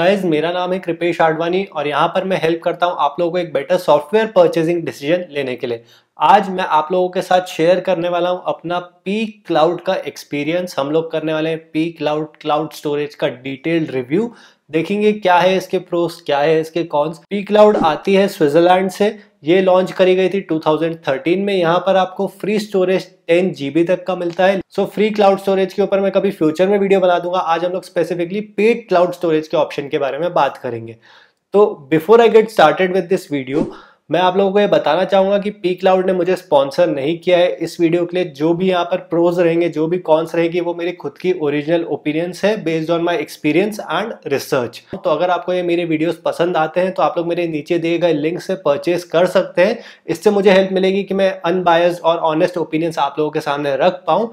Guys मेरा नाम है कृपेश आडवाणी और यहाँ पर मैं हेल्प करता हूँ आप लोगों को एक बेटर सॉफ्टवेयर परचेजिंग डिसीजन लेने के लिए आज मैं आप लोगों के साथ शेयर करने वाला हूँ अपना पी क्लाउड का एक्सपीरियंस हम लोग करने वाले हैं पी क्लाउड क्लाउड स्टोरेज का डिटेल्ड रिव्यू देखेंगे क्या है इसके प्रोस क्या है इसके कॉन्स पी क्लाउड आती है स्विट्जरलैंड से ये लॉन्च करी गई थी 2013 में यहाँ पर आपको फ्री स्टोरेज 10 जीबी तक का मिलता है सो फ्री क्लाउड स्टोरेज के ऊपर मैं कभी फ्यूचर में वीडियो बना दूंगा आज हम लोग स्पेसिफिकली पेड क्लाउड स्टोरेज के ऑप्शन के बारे में बात करेंगे तो before I get started with this video मैं आप लोगों को ये बताना चाहूँगा कि पी क्लाउड ने मुझे स्पॉन्सर नहीं किया है इस वीडियो के लिए जो भी यहाँ पर प्रोज रहेंगे जो भी कॉन्स रहेगी वो मेरी खुद की ओरिजिनल ओपिनियंस है based on my experience and research तो अगर आपको ये मेरे वीडियोस पसंद आते हैं तो आप लोग मेरे नीचे दिए गए लिंक से परचेज कर सकते हैं इससे मुझे हेल्प मिलेगी कि मैं अनबायस्ड और ऑनेस्ट ओपिनियंस आप लोगों के सामने रख पाऊँ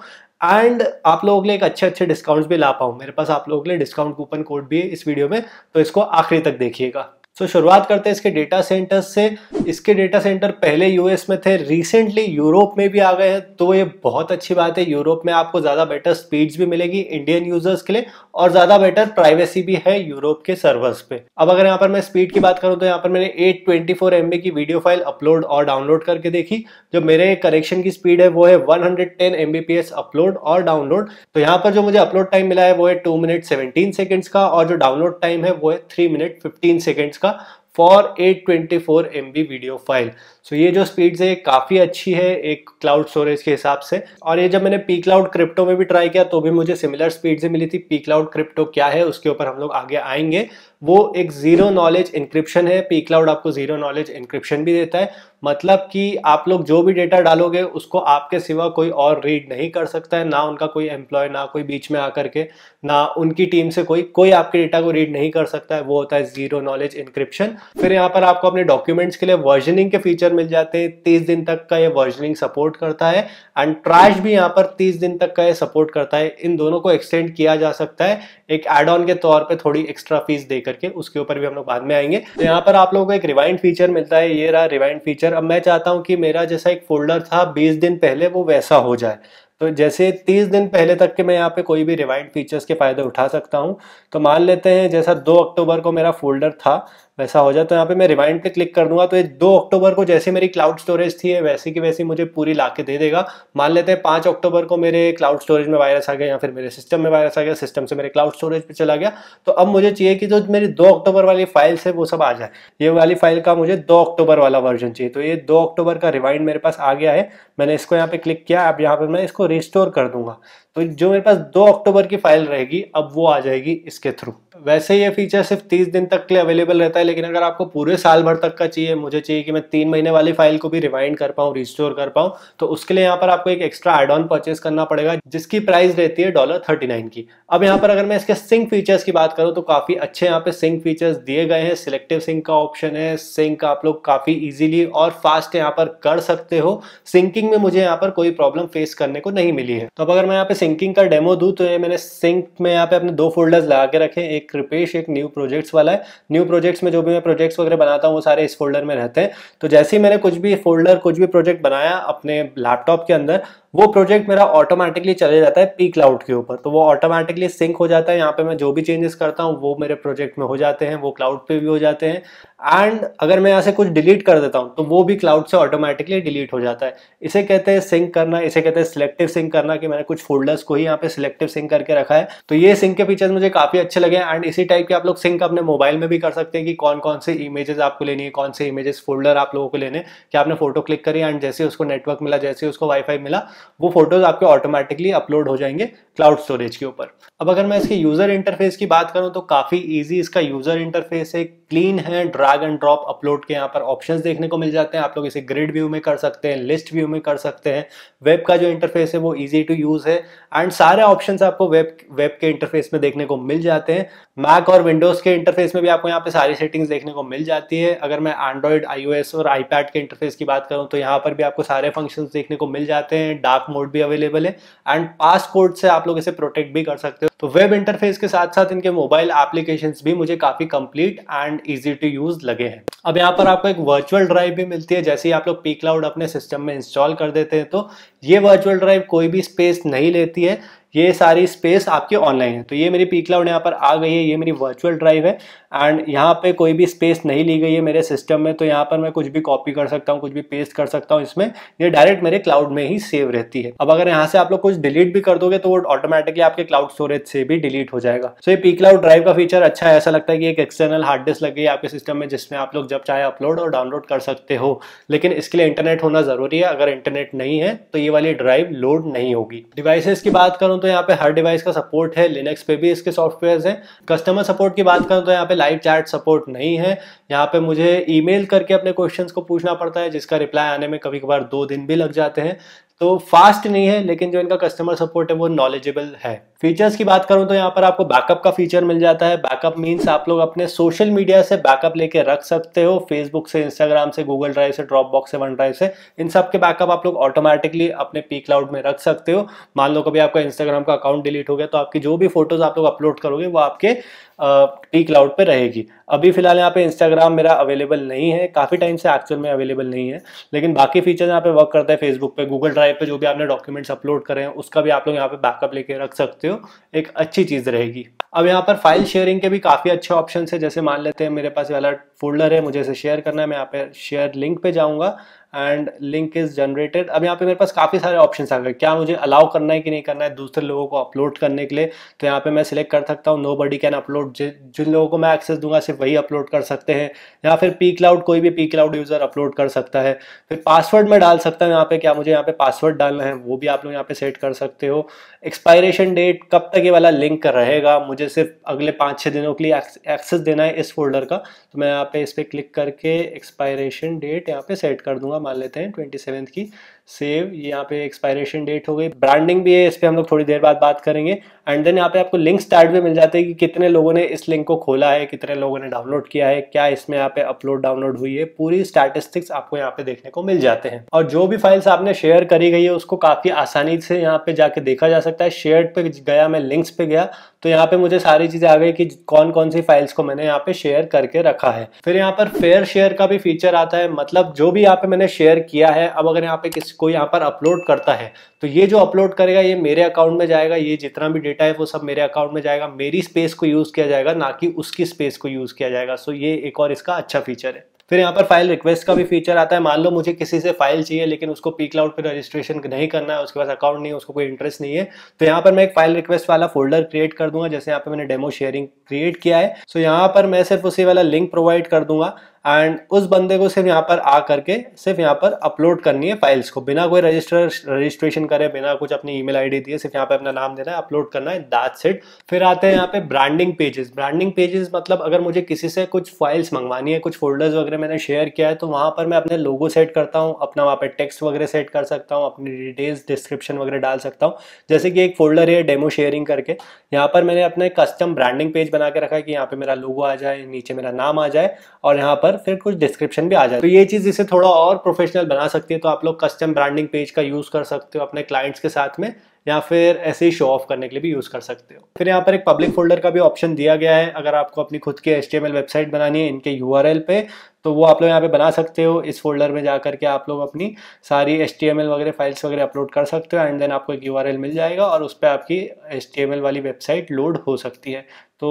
एंड आप लोगों के लिए एक अच्छे अच्छे डिस्काउंट्स भी ला पाऊँ मेरे पास आप लोगों के लिए डिस्काउंट कूपन कोड भी है इस वीडियो में तो इसको आखिरी तक देखिएगा सो so, शुरुआत करते हैं इसके डेटा सेंटर्स से इसके डेटा सेंटर पहले यूएस में थे रिसेंटली यूरोप में भी आ गए हैं तो ये बहुत अच्छी बात है यूरोप में आपको ज़्यादा बेटर स्पीड्स भी मिलेगी इंडियन यूजर्स के लिए और ज़्यादा बेटर प्राइवेसी भी है यूरोप के सर्वर्स पे अब अगर यहाँ पर मैं स्पीड की बात करूँ तो यहाँ पर मैंने एट ट्वेंटी की वीडियो फाइल अपलोड और डाउनलोड करके देखी जो मेरे कनेक्शन की स्पीड है वो है वन हंड्रेड अपलोड और डाउनलोड तो यहाँ पर जो मुझे अपलोड टाइम मिला है वो है टू मिनट सेवेंटीन सेकेंड्स का और जो डाउनलोड टाइम है वो है थ्री मिनट फिफ्टीन सेकेंड्स का for 824 B video file so ये जो स्पीड्स है काफ़ी अच्छी है एक क्लाउड स्टोरेज के हिसाब से और ये जब मैंने पी क्लाउड क्रिप्टो में भी ट्राई किया तो भी मुझे सिमिलर स्पीड से मिली थी पी क्लाउड क्रिप्टो क्या है उसके ऊपर हम लोग आगे आएंगे वो एक जीरो नॉलेज इंक्रिप्शन है पी क्लाउड आपको जीरो नॉलेज इंक्रिप्शन भी देता है मतलब कि आप लोग जो भी डेटा डालोगे उसको आपके सिवा कोई और रीड नहीं कर सकता है ना उनका कोई एम्प्लॉय ना कोई बीच में आकर के ना उनकी टीम से कोई कोई आपके डेटा को रीड नहीं कर सकता है वो होता है जीरो नॉलेज इंक्रिप्शन फिर यहाँ पर आपको अपने डॉक्यूमेंट्स के लिए वर्जनिंग के फीचर मिल जाते हैं तीस दिन तक का ये वर्जनिंग सपोर्ट करता है एंड ट्रैश भी यहाँ पर तीस दिन तक का ये सपोर्ट करता है इन दोनों को एक्सटेंड किया जा सकता है एक एड ऑन के तौर पर थोड़ी एक्स्ट्रा फीस देकर करके उसके ऊपर भी हम लोग बाद में आएंगे तो यहाँ पर आप लोगों को एक रिवाइंड फीचर मिलता है ये रहा रिवाइंड फीचर अब मैं चाहता हूँ कि मेरा जैसा एक फोल्डर था बीस दिन पहले वो वैसा हो जाए तो जैसे 30 दिन पहले तक के मैं यहाँ पे कोई भी रिवाइंड फीचर्स के फ़ायदे उठा सकता हूँ तो मान लेते हैं जैसा 2 अक्टूबर को मेरा फोल्डर था वैसा हो जाए तो यहाँ पे मैं रिमाइंड पे क्लिक कर दूंगा तो ये दो अक्टूबर को जैसे मेरी क्लाउड स्टोरेज थी वैसी की वैसी मुझे पूरी ला के दे देगा मान लेते हैं पाँच अक्टूबर को मेरे क्लाउड स्टोरेज में वायरस आ गया या फिर मेरे सिस्टम में वायरस आ गया सिस्टम से मेरे क्लाउड स्टोरेज पर चला गया तो अब मुझे चाहिए कि जो मेरी दो अक्टूबर वाली फाइल्स है वो सब आ जाए ये वाली फाइल का मुझे दो अक्टूबर वाला वर्जन चाहिए तो ये दो अक्टूबर का रिवाइंड मेरे पास आ गया है मैंने इसको यहाँ पे क्लिक किया अब यहाँ पे मैं इसको रिस्टोर कर दूंगा तो जो मेरे पास दो अक्टूबर की फाइल रहेगी अब वो आ जाएगी इसके थ्रू वैसे ये फीचर सिर्फ 30 दिन तक के लिए अवेलेबल रहता है लेकिन अगर आपको पूरे साल भर तक का चाहिए मुझे चाहिए कि मैं तीन महीने वाली फाइल को भी रिवाइंड कर पाऊँ रिस्टोर कर पाऊँ तो उसके लिए यहाँ पर आपको एक एक्स्ट्रा एड ऑन परचेज करना पड़ेगा जिसकी प्राइस रहती है डॉलर थर्टी की अब यहाँ पर अगर मैं इसके सिंक फीचर्स की बात करूँ तो काफ़ी अच्छे यहाँ पे सिंक फीचर्स दिए गए हैं सिलेक्टिव सिंक का ऑप्शन है सिंक आप लोग काफ़ी ईजिली और फास्ट यहाँ पर कर सकते हो सिंकिंग में मुझे यहाँ पर कोई प्रॉब्लम फेस करने को नहीं मिली है तो अब अगर मैं यहाँ पे सिंकिंग का डेमो दूँ तो ये मैंने सिंक में यहाँ पे अपने दो फोल्डर्स लगा के रखे एक कृपेश एक न्यू प्रोजेक्ट्स वाला है न्यू प्रोजेक्ट्स में जो भी मैं प्रोजेक्ट्स वगैरह बनाता हूँ वो सारे इस फोल्डर में रहते हैं तो जैसे ही मैंने कुछ भी फोल्डर कुछ भी प्रोजेक्ट बनाया अपने लैपटॉप के अंदर वो प्रोजेक्ट मेरा ऑटोमेटिकली चले जाता है पी क्लाउड के ऊपर तो वो ऑटोमेटिकली सिंक हो जाता है यहाँ पे मैं जो भी चेंजेस करता हूँ वो मेरे प्रोजेक्ट में हो जाते हैं वो क्लाउड पे भी हो जाते हैं एंड अगर मैं यहाँ से कुछ डिलीट कर देता हूँ तो वो भी क्लाउड से ऑटोमेटिकली डिलीट हो जाता है इसे कहते हैं सिंक करना इसे कहते हैं सिलेक्टिव सिंक करना कि मैंने कुछ फोल्डर्स को ही यहाँ पे सिलेक्टिव सिंक करके रखा है तो ये सिंक के फीचर्स मुझे काफी अच्छे लगे एंड इसी टाइप के आप लोग सिंक अपने मोबाइल में भी कर सकते हैं कि कौन कौन से इमेजेस आपको लेनी है कौन से इमेजेस फोल्डर आप लोगों को लेने कि आपने फोटो क्लिक करी एंड जैसे उसको नेटवर्क मिला जैसे उसको वाईफाई मिला वो फोटोज आपके ऑटोमेटिकली अपलोड हो जाएंगे क्लाउड स्टोरेज के ऊपर अब अगर मैं इसके यूजर इंटरफेस की बात करूँ तो काफी ईजी इसका यूजर इंटरफेस है क्लीन है ड्रैग एंड ड्रॉप अपलोड के यहाँ पर ऑप्शंस देखने को मिल जाते हैं आप लोग इसे ग्रिड व्यू में कर सकते हैं लिस्ट व्यू में कर सकते हैं वेब का जो इंटरफेस है वो ईजी टू यूज है एंड सारे ऑप्शंस आपको वेब वेब के इंटरफेस में देखने को मिल जाते हैं मैक और विंडोज के इंटरफेस में भी आपको यहाँ पे सारी सेटिंग्स देखने को मिल जाती है अगर मैं एंड्रॉइड आई और आईपैड के इंटरफेस की बात करूँ तो यहाँ पर भी आपको सारे फंक्शन देखने को मिल जाते हैं डार्क मोड भी अवेलेबल है एंड पासपोर्ट से आप लोग इसे प्रोटेक्ट भी कर सकते हो तो वेब इंटरफेस के साथ साथ इनके मोबाइल एप्लीकेशन भी मुझे काफी complete and easy to use लगे हैं अब यहाँ पर आपको एक वर्चुअल ड्राइव भी मिलती है जैसे ही आप लोग पी क्लाउड अपने सिस्टम में इंस्टॉल कर देते हैं तो ये वर्चुअल ड्राइव कोई भी स्पेस नहीं लेती है ये सारी स्पेस आपके ऑनलाइन है तो ये मेरी पी क्लाउड यहाँ पर आ गई है ये मेरी वर्चुअल ड्राइव है एंड यहाँ पे कोई भी स्पेस नहीं ली गई है मेरे सिस्टम में तो यहाँ पर मैं कुछ भी कॉपी कर सकता हूँ कुछ भी पेस्ट कर सकता हूँ इसमें ये डायरेक्ट मेरे क्लाउड में ही सेव रहती है अब अगर यहाँ से आप लोग कुछ डिलीट भी कर दोगे तो वो ऑटोमेटिकली आपके क्लाउड स्टोरेज से भी डिलीट हो जाएगा सो ये पी क्लाउड ड्राइव का फीचर अच्छा है ऐसा लगता है कि एक एक्सटर्नल हार्ड डिस्क लग गई आपके सिस्टम में जिसमें आप लोग जब चाहे अपलोड और डाउनलोड कर सकते हो लेकिन इसके लिए इंटरनेट होना जरूरी है अगर इंटरनेट नहीं है तो ये वाली ड्राइव लोड नहीं होगी डिवाइसेस की बात करूँ तो तो यहाँ पे हर डिवाइस का सपोर्ट है लिनक्स पे भी इसके सॉफ्टवेयर हैं कस्टमर सपोर्ट की बात करें तो यहाँ पे लाइव चैट सपोर्ट नहीं है यहाँ पे मुझे ईमेल करके अपने क्वेश्चंस को पूछना पड़ता है जिसका रिप्लाई आने में कभी कभार दो दिन भी लग जाते हैं तो फास्ट नहीं है लेकिन जो इनका कस्टमर सपोर्ट है वो नॉलेजेबल है फीचर्स की बात करूं तो यहाँ पर आपको बैकअप का फीचर मिल जाता है बैकअप मीन्स आप लोग अपने सोशल मीडिया से बैकअप लेके रख सकते हो फेसबुक से इंस्टाग्राम से गूगल ड्राइव से ड्रॉप बॉक्स से वन ड्राइव से इन सब के बैकअप आप लोग ऑटोमेटिकली अपने पी क्लाउड में रख सकते हो मान लो कभी आपका इंस्टाग्राम का अकाउंट डिलीट हो गया तो आपकी जो भी फोटोज आप लोग अपलोड करोगे वो आपके टी क्लाउड पे रहेगी अभी फिलहाल यहाँ पे इंस्टाग्राम मेरा अवेलेबल नहीं है काफ़ी टाइम से एक्चुअल में अवेलेबल नहीं है लेकिन बाकी फीचर्स यहाँ पे वर्क करता है फेसबुक पे गूगल ड्राइव पे जो भी आपने डॉक्यूमेंट्स अपलोड करें हैं उसका भी आप लोग यहाँ पे बैकअप लेके रख सकते हो एक अच्छी चीज़ रहेगी अब यहाँ पर फाइल शेयरिंग के भी काफ़ी अच्छे ऑप्शन है जैसे मान लेते हैं मेरे पास वाला फोल्डर है मुझे इसे शेयर करना है मैं यहाँ पे शेयर लिंक पे जाऊँगा एंड लिंक इज जनरेटेड अब यहाँ पे मेरे पास काफ़ी सारे ऑप्शन आ गए क्या मुझे अलाउ करना है कि नहीं करना है दूसरे लोगों को अपलोड करने के लिए तो यहाँ पे मैं सिलेक्ट कर सकता हूँ नो बडी कैन अपलोड जिन लोगों को मैं एक्सेस दूंगा सिर्फ वही अपलोड कर सकते हैं या फिर पी क्लाउड कोई भी पी क्लाउड यूज़र अपलोड कर सकता है फिर पासवर्ड मैं डाल सकता हूँ यहाँ पे क्या मुझे यहाँ पे पासवर्ड डालना है वो भी आप लोग यहाँ पे सेट कर सकते हो एक्सपायरेशन डेट कब तक ये वाला लिंक रहेगा मुझे सिर्फ अगले पाँच छः दिनों के लिए एक्सेस देना है इस फोल्डर का तो मैं यहाँ पे इस पर क्लिक करके एक्सपायरेशन डेट यहाँ पे सेट कर दूंगा मान लेते हैं ट्वेंटी की सेव ये यहाँ पे एक्सपायरेशन डेट हो गई ब्रांडिंग भी है इस पर हम लोग थोड़ी देर बाद बात करेंगे एंड देन यहाँ पे आपको लिंक स्टार्ट भी मिल जाते हैं कि कितने लोगों ने इस लिंक को खोला है कितने लोगों ने डाउनलोड किया है क्या इसमें यहाँ पे अपलोड डाउनलोड हुई है पूरी स्टैटिस्टिक्स आपको यहाँ पे देखने को मिल जाते हैं और जो भी फाइल्स आपने शेयर करी गई है उसको काफ़ी आसानी से यहाँ पे जाके देखा जा सकता है शेयर पे गया मैं लिंक्स पे गया तो यहाँ पे मुझे सारी चीज़ें आ गई कि कौन कौन सी फाइल्स को मैंने यहाँ पे शेयर करके रखा है फिर यहाँ पर फेयर शेयर का भी फीचर आता है मतलब जो भी यहाँ पे मैंने शेयर किया है अब अगर यहाँ पे किसी को यहाँ पर अपलोड करता है तो ये जो अपलोड करेगा ये मेरे अकाउंट में जाएगा ये जितना भी डेटा है वो सब मेरे अकाउंट में जाएगा मेरी स्पेस को यूज़ किया जाएगा ना कि उसकी स्पेस को यूज़ किया जाएगा सो ये एक और इसका अच्छा फीचर है फिर यहाँ पर फाइल रिक्वेस्ट का भी फीचर आता है मान लो मुझे किसी से फाइल चाहिए लेकिन उसको पी क्लाउड पर रजिस्ट्रेशन नहीं करना है उसके पास अकाउंट नहीं है उसको कोई इंटरेस्ट नहीं है तो यहाँ पर मैं एक फाइल रिक्वेस्ट वाला फोल्डर क्रिएट कर दूंगा जैसे यहाँ पे मैंने डेमो शेयरिंग क्रिएट किया है सो यहाँ पर मैं सिर्फ उसी वाला लिंक प्रोवाइड कर दूंगा एंड उस बंदे को सिर्फ यहाँ पर आ करके सिर्फ यहाँ पर अपलोड करनी है फाइल्स को बिना कोई रजिस्टर रजिस्ट्रेशन करे बिना कुछ अपनी ईमेल आईडी दिए सिर्फ यहाँ पे अपना नाम देना है अपलोड करना है दैट्स इट फिर आते हैं यहाँ पे ब्रांडिंग पेजेस ब्रांडिंग पेजेस मतलब अगर मुझे किसी से कुछ फाइल्स मंगवानी है कुछ फोल्डर्स वगैरह मैंने शेयर किया है तो वहाँ पर मैं अपने लोगो सेट करता हूँ अपना वहाँ पर टेक्स्ट वगैरह सेट कर सकता हूँ अपनी डिटेल्स डिस्क्रिप्शन वगैरह डाल सकता हूँ जैसे कि एक फोल्डर है डेमो शेयरिंग करके यहाँ पर मैंने अपने कस्टम ब्रांडिंग पेज बना के रखा है कि यहाँ पर मेरा लोगो आ जाए नीचे मेरा नाम आ जाए और यहाँ पर फिर कुछ डिस्क्रिप्शन भी आ जाए तो ये चीज़ इसे थोड़ा और प्रोफेशनल बना सकती है तो आप लोग कस्टम ब्रांडिंग पेज का यूज़ कर सकते हो अपने क्लाइंट्स के साथ में या फिर ऐसे ही शो ऑफ करने के लिए भी यूज़ कर सकते हो फिर यहाँ पर एक पब्लिक फोल्डर का भी ऑप्शन दिया गया है अगर आपको अपनी खुद की एच वेबसाइट बनानी है इनके यू पे तो वो आप लोग यहाँ पे बना सकते हो इस फोल्डर में जा करके आप लोग अपनी सारी एच वगैरह फाइल्स वगैरह अपलोड कर सकते हो एंड देन आपको एक यू मिल जाएगा और उस पर आपकी एच वाली वेबसाइट लोड हो सकती है तो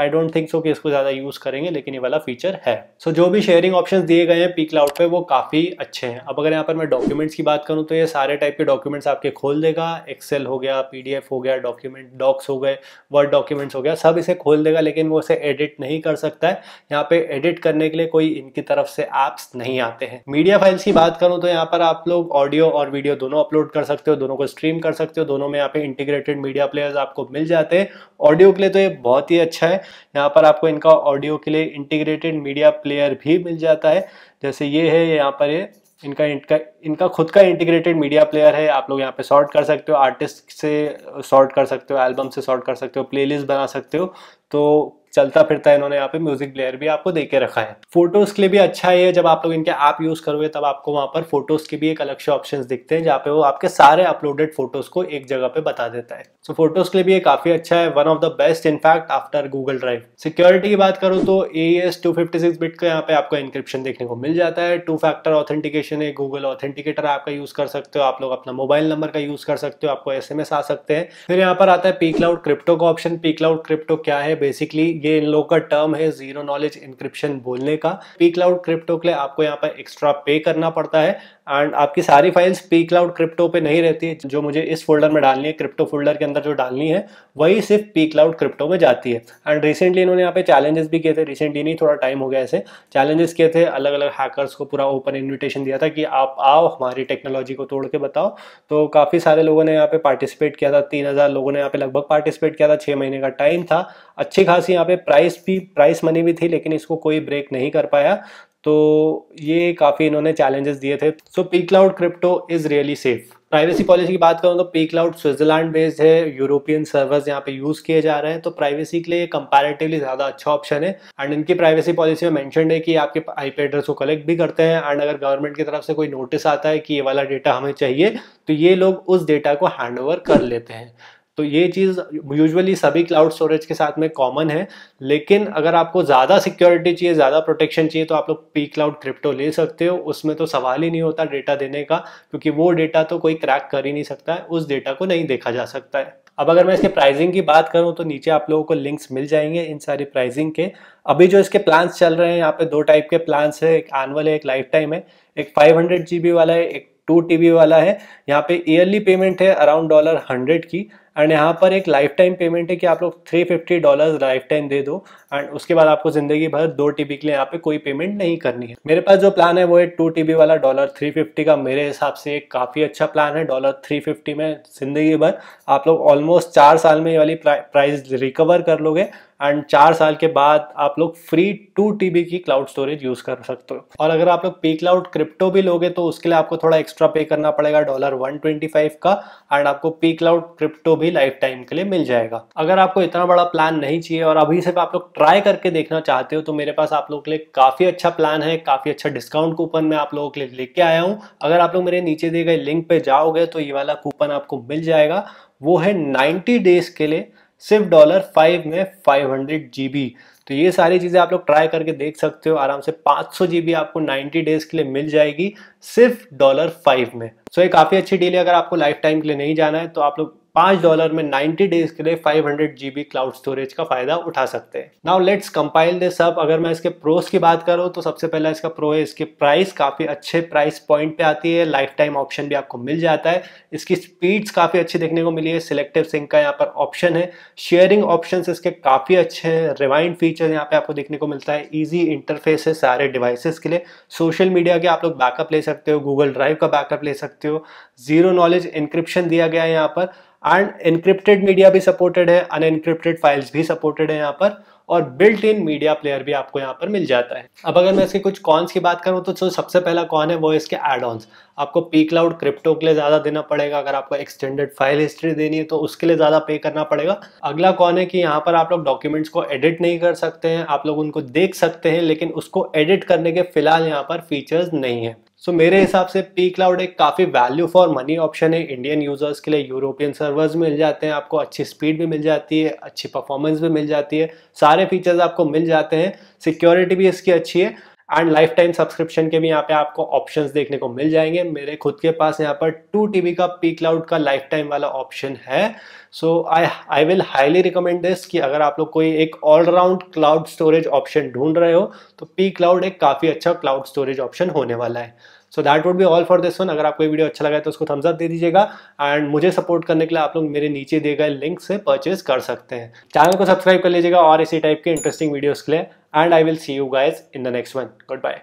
आई डोंट थिंक सो कि इसको ज़्यादा यूज़ करेंगे लेकिन ये वाला फीचर है सो so, जो भी शेयरिंग ऑप्शंस दिए गए हैं पी क्लाउड पे वो काफ़ी अच्छे हैं अब अगर यहाँ पर मैं डॉक्यूमेंट्स की बात करूँ तो ये सारे टाइप के डॉक्यूमेंट्स आपके खोल देगा एक्स एक्सेल हो गया पीडीएफ हो गया डॉक्यूमेंट डॉक्स हो गए वर्ड डॉक्यूमेंट्स हो गया सब इसे खोल देगा लेकिन वो इसे एडिट नहीं कर सकता है यहाँ पे एडिट करने के लिए कोई इनकी तरफ से ऐप्स नहीं आते हैं मीडिया फाइल्स की बात करूँ तो यहाँ पर आप लोग ऑडियो और वीडियो दोनों अपलोड कर सकते हो दोनों को स्ट्रीम कर सकते हो दोनों में यहाँ पे इंटीग्रेटेड मीडिया प्लेयर्स आपको मिल जाते हैं ऑडियो के लिए तो ये बहुत ही अच्छा है यहाँ पर आपको इनका ऑडियो के लिए इंटीग्रेटेड मीडिया प्लेयर भी मिल जाता है जैसे ये है यहाँ पर ये इनका इनका इनका खुद का इंटीग्रेटेड मीडिया प्लेयर है आप लोग यहाँ पे सॉर्ट कर सकते हो आर्टिस्ट से सॉर्ट कर सकते हो एल्बम से सॉर्ट कर सकते हो प्लेलिस्ट बना सकते हो तो चलता फिरता है इन्होंने यहाँ पे म्यूजिक प्लेयर भी आपको देके रखा है फोटोज के लिए भी अच्छा है जब आप लोग इनके ऐप यूज करोगे तब आपको वहाँ पर फोटोज के भी एक अलग से ऑप्शन दिखते हैं जहाँ पे वो आपके सारे अपलोडेड फोटोज को एक जगह पे बता देता है सो फोटोज के लिए भी ये काफी अच्छा है one of the best in fact after Google drive security की बात करो तो A S two fifty six bit का यहाँ पे आपको इंक्रिप्शन देखने को मिल जाता है टू फैक्टर ऑथेंटिकेशन है गूगल ऑथेंटिकेटर आपका यूज कर सकते हो आप लोग अपना मोबाइल नंबर का यूज कर सकते हो आपको एस आ सकते हैं फिर यहाँ पर आता है पी क्लाउड क्रिप्टो का ऑप्शन पी क्लाउड क्रिप्टो क्या है बेसिकली ये इन लोगों का टर्म है जीरो नॉलेज इंक्रिप्शन बोलने का पी क्लाउड क्रिप्टो के लिए आपको यहाँ पर एक्स्ट्रा पे करना पड़ता है एंड आपकी सारी फाइल्स पी क्लाउड क्रिप्टो पे नहीं रहती है जो मुझे इस फोल्डर में डालनी है क्रिप्टो फोल्डर के अंदर जो डालनी है वही सिर्फ पी क्लाउड क्रिप्टो में जाती है एंड रिसेंटली इन्होंने यहाँ पे चैलेंजेस भी किए थे रिसेंटली नहीं थोड़ा टाइम हो गया ऐसे चैलेंजेस किए थे अलग अलग हैकर्स को पूरा ओपन इन्विटेशन दिया था कि आप आओ हमारी टेक्नोलॉजी को तोड़ के बताओ तो काफ़ी सारे लोगों ने यहाँ पे पार्टिसिपेट किया था तीन हज़ार लोगों ने यहाँ पे लगभग पार्टिसिपेट किया था छः महीने का टाइम था अच्छी खासी यहाँ पे प्राइस भी प्राइस मनी भी थी लेकिन इसको कोई ब्रेक नहीं कर पाया तो ये काफ़ी इन्होंने चैलेंजेस दिए थे so pCloud crypto is really safe privacy policy की बात करूँ तो पी क्लाउड स्विट्जरलैंड बेस्ड है यूरोपियन सर्वर्स यहाँ पे यूज़ किए जा रहे हैं तो प्राइवेसी के लिए कंपैरेटिवली ज़्यादा अच्छा ऑप्शन है एंड इनकी प्राइवेसी पॉलिसी में मैंशन है कि आपके पी एड्रेस को कलेक्ट भी करते हैं एंड अगर गवर्नमेंट की तरफ से कोई नोटिस आता है कि ये वाला डेटा हमें चाहिए तो ये लोग उस डेटा को हैंड कर लेते हैं तो ये चीज़ यूजुअली सभी क्लाउड स्टोरेज के साथ में कॉमन है लेकिन अगर आपको ज़्यादा सिक्योरिटी चाहिए ज़्यादा प्रोटेक्शन चाहिए तो आप लोग पी क्लाउड क्रिप्टो ले सकते हो उसमें तो सवाल ही नहीं होता डेटा देने का क्योंकि वो डेटा तो कोई क्रैक कर ही नहीं सकता है उस डेटा को नहीं देखा जा सकता है अब अगर मैं इसके प्राइसिंग की बात करूं तो नीचे आप लोगों को लिंक्स मिल जाएंगे इन सारी प्राइसिंग के अभी जो इसके प्लान्स चल रहे हैं यहाँ पे दो टाइप के प्लान्स है एक एनुअल है एक लाइफ टाइम है एक फाइव जीबी वाला है एक टू टी वाला है यहाँ पे ईयरली पेमेंट है अराउंड डॉलर हंड्रेड की एंड यहाँ पर एक लाइफ टाइम पेमेंट है कि आप लोग three fifty dollar lifetime दे दो एंड उसके बाद आपको ज़िंदगी भर दो टी बी के लिए यहाँ पे कोई पेमेंट नहीं करनी है मेरे पास जो प्लान है वो है टू टी बी वाला डॉलर थ्री फिफ्टी का मेरे हिसाब से एक काफ़ी अच्छा प्लान है डॉलर थ्री फिफ्टी में ज़िंदगी भर आप लोग ऑलमोस्ट चार साल में ये वाली प्राइस रिकवर कर लोगे एंड चार साल के बाद आप लोग फ्री टू टी की क्लाउड स्टोरेज यूज कर सकते हो और अगर आप लोग पी क्लाउड क्रिप्टो भी लोगे तो उसके लिए आपको थोड़ा एक्स्ट्रा पे करना पड़ेगा डॉलर वन का एंड आपको पी क्लाउड क्रिप्टो भी लाइफ टाइम के लिए मिल जाएगा अगर आपको इतना बड़ा प्लान नहीं चाहिए और अभी से आप लोग ट्राई करके देखना चाहते हो तो मेरे पास आप लोग के लिए काफी अच्छा प्लान है काफी अच्छा डिस्काउंट कूपन मैं आप लोगों के लिए लेके आया हूँ अगर आप लोग मेरे नीचे दिए गए लिंक पे जाओगे तो ये वाला कूपन आपको मिल जाएगा वो है 90 डेज के लिए सिर्फ डॉलर फाइव में फाइव हंड्रेड जीबी तो ये सारी चीज़ें आप लोग ट्राई करके देख सकते हो आराम से पांच सौ जीबी आपको नाइनटी डेज के लिए मिल जाएगी सिर्फ डॉलर फाइव में सो तो so, ये काफ़ी अच्छी डील है अगर आपको लाइफ टाइम के लिए नहीं जाना है तो आप लोग पांच डॉलर में 90 डेज के लिए 500 हंड्रेड जीबी क्लाउड स्टोरेज का फायदा उठा सकते हैं नाउ लेट्स कंपाइल दिस सब अगर मैं इसके प्रोस की बात करूँ तो सबसे पहला इसका प्रो है इसकी प्राइस काफ़ी अच्छे प्राइस पॉइंट पे आती है लाइफ टाइम ऑप्शन भी आपको मिल जाता है इसकी स्पीड्स काफ़ी अच्छी देखने को मिली है सिलेक्टिव सिंक का यहाँ पर ऑप्शन है शेयरिंग ऑप्शन इसके काफ़ी अच्छे हैं रिवाइंड फीचर यहाँ पे आपको देखने को मिलता है ईजी इंटरफेस है सारे डिवाइसेस के लिए सोशल मीडिया के आप लोग बैकअप ले सकते हो गूगल ड्राइव का बैकअप ले सकते हो जीरो नॉलेज इंक्रिप्शन दिया गया है यहाँ पर एंड इनक्रिप्टेड मीडिया भी सपोर्टेड है अनइनक्रिप्टेड फाइल्स भी सपोर्टेड है यहाँ पर और बिल्ट इन मीडिया प्लेयर भी आपको यहाँ पर मिल जाता है अब अगर मैं इसके कुछ कॉन्स की बात करूँ तो सबसे पहला कॉन है वो इसके एड ऑन्स आपको पी क्लाउड क्रिप्टो के लिए ज़्यादा देना पड़ेगा अगर आपको एक्सटेंडेड फाइल हिस्ट्री देनी है तो उसके लिए ज़्यादा पे करना पड़ेगा अगला कौन है कि यहाँ पर आप लोग डॉक्यूमेंट्स को एडिट नहीं कर सकते हैं आप लोग उनको देख सकते हैं लेकिन उसको एडिट करने के फिलहाल यहाँ पर फीचर्स नहीं है सो so, मेरे हिसाब से पी क्लाउड एक काफ़ी वैल्यू फॉर मनी ऑप्शन है इंडियन यूज़र्स के लिए यूरोपियन सर्वर्स मिल जाते हैं आपको अच्छी स्पीड भी मिल जाती है अच्छी परफॉर्मेंस भी मिल जाती है सारे फीचर्स आपको मिल जाते हैं सिक्योरिटी भी इसकी अच्छी है एंड लाइफ टाइम सब्सक्रिप्शन के भी यहाँ पे आपको ऑप्शन देखने को मिल जाएंगे मेरे खुद के पास यहाँ पर टू टी का पी क्लाउड का लाइफ टाइम वाला ऑप्शन है so I I will highly recommend this कि अगर आप लोग कोई एक ऑलराउंड क्लाउड स्टोरेज ऑप्शन ढूंढ रहे हो तो पी क्लाउड एक काफ़ी अच्छा क्लाउड स्टोरेज ऑप्शन होने वाला है so that would be all for this one अगर आपको वीडियो अच्छा लगा है तो उसको थम्स अप दे दीजिएगा एंड मुझे सपोर्ट करने के लिए आप लोग मेरे नीचे दिए गए लिंक से परचेज कर सकते हैं चैनल को सब्सक्राइब कर लीजिएगा और इसी टाइप के इंटरेस्टिंग वीडियोज के लिए and I will see you guys in the next one. Goodbye.